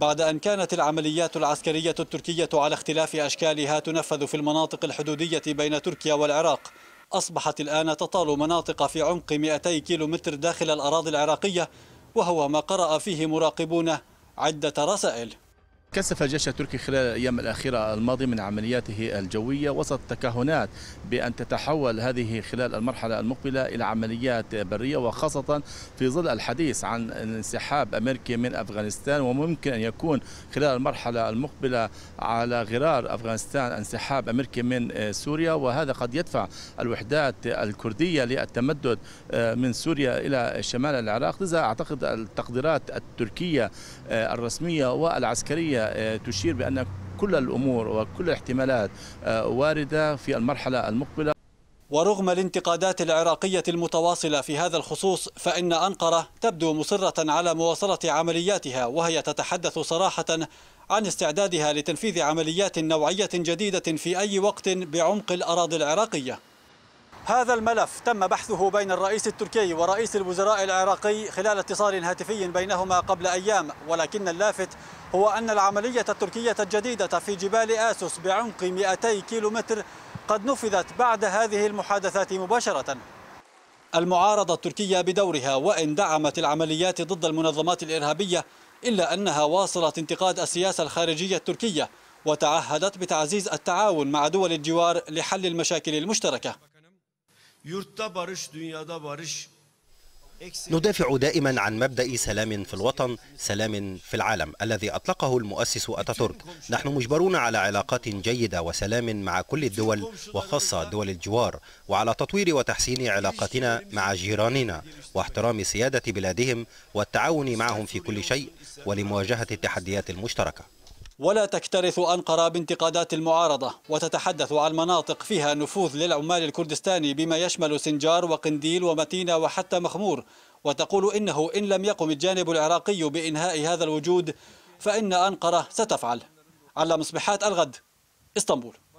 بعد أن كانت العمليات العسكرية التركية على اختلاف أشكالها تنفذ في المناطق الحدودية بين تركيا والعراق أصبحت الآن تطال مناطق في عمق 200 كيلومتر داخل الأراضي العراقية وهو ما قرأ فيه مراقبون عدة رسائل كثف الجيش التركي خلال الأيام الأخيرة الماضية من عملياته الجوية وسط تكهنات بأن تتحول هذه خلال المرحلة المقبلة إلى عمليات برية وخاصة في ظل الحديث عن انسحاب أمريكي من أفغانستان وممكن أن يكون خلال المرحلة المقبلة على غرار أفغانستان انسحاب أمريكي من سوريا وهذا قد يدفع الوحدات الكردية للتمدد آه، من سوريا إلى شمال العراق لذا أعتقد التقديرات التركية آه، الرسمية والعسكرية آه، تشير بأن كل الأمور وكل الاحتمالات آه، واردة في المرحلة المقبلة ورغم الانتقادات العراقية المتواصلة في هذا الخصوص فإن أنقرة تبدو مصرة على مواصلة عملياتها وهي تتحدث صراحة عن استعدادها لتنفيذ عمليات نوعية جديدة في أي وقت بعمق الأراضي العراقية هذا الملف تم بحثه بين الرئيس التركي ورئيس الوزراء العراقي خلال اتصال هاتفي بينهما قبل أيام ولكن اللافت هو أن العملية التركية الجديدة في جبال آسوس بعمق 200 كيلومتر قد نفذت بعد هذه المحادثات مباشرة المعارضة التركية بدورها وإن دعمت العمليات ضد المنظمات الإرهابية إلا أنها واصلت انتقاد السياسة الخارجية التركية وتعهدت بتعزيز التعاون مع دول الجوار لحل المشاكل المشتركة ندافع دائما عن مبدأ سلام في الوطن سلام في العالم الذي أطلقه المؤسس أتاتورك نحن مجبرون على علاقات جيدة وسلام مع كل الدول وخاصة دول الجوار وعلى تطوير وتحسين علاقاتنا مع جيراننا واحترام سيادة بلادهم والتعاون معهم في كل شيء ولمواجهة التحديات المشتركة ولا تكترث أنقرة بانتقادات المعارضة وتتحدث عن مناطق فيها نفوذ للعمال الكردستاني بما يشمل سنجار وقنديل ومتينة وحتى مخمور وتقول إنه إن لم يقم الجانب العراقي بإنهاء هذا الوجود فإن أنقرة ستفعل على مصبحات الغد اسطنبول